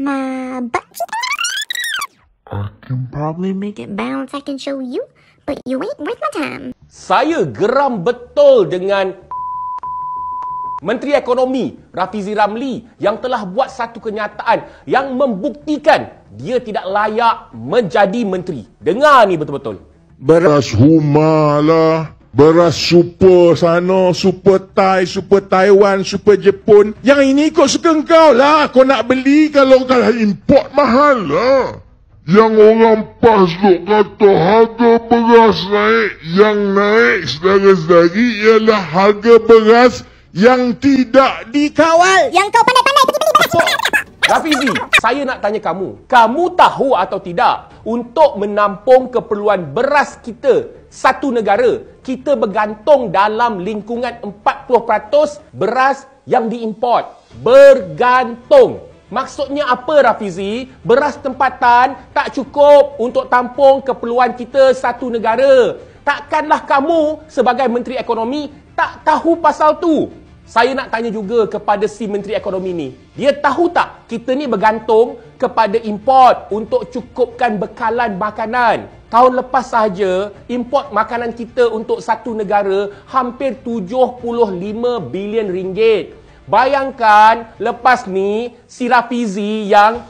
my butt. I can probably make it bounce. I can show you, but you ain't worth my time. Saya geram betul dengan Menteri Ekonomi Rafizi Ramli yang telah buat satu kenyataan yang membuktikan dia tidak layak menjadi menteri. Dengar ni betul-betul. Beras humalah. -betul. Beras super sana, super Thai, super Taiwan, super Jepun. Yang ini kau suka kau lah. Kau nak beli kalau kau import mahal lah. Yang orang pas tu kata harga beras naik. Yang naik sedara-sedari ialah harga beras yang tidak dikawal. Yang kau pandai-pandai pergi beli beras. Rafizi, saya nak tanya kamu. Kamu tahu atau tidak untuk menampung keperluan beras kita satu negara, kita bergantung dalam lingkungan 40% beras yang diimport. Bergantung. Maksudnya apa Rafizi? Beras tempatan tak cukup untuk tampung keperluan kita satu negara. Takkanlah kamu sebagai Menteri Ekonomi tak tahu pasal tu? Saya nak tanya juga kepada si Menteri Ekonomi ni. Dia tahu tak kita ni bergantung kepada import untuk cukupkan bekalan makanan? Tahun lepas sahaja, import makanan kita untuk satu negara hampir 75 bilion ringgit. Bayangkan lepas ni si Rafizi yang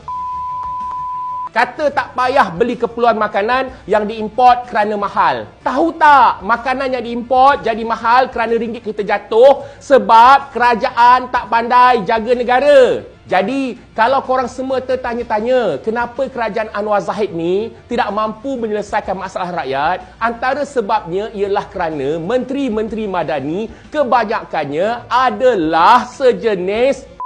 Kata tak payah beli keperluan makanan yang diimport kerana mahal. Tahu tak makanan yang diimport jadi mahal kerana ringgit kita jatuh sebab kerajaan tak pandai jaga negara. Jadi kalau korang semua tertanya-tanya kenapa kerajaan Anwar Zahid ni tidak mampu menyelesaikan masalah rakyat, antara sebabnya ialah kerana menteri-menteri madani kebanyakannya adalah sejenis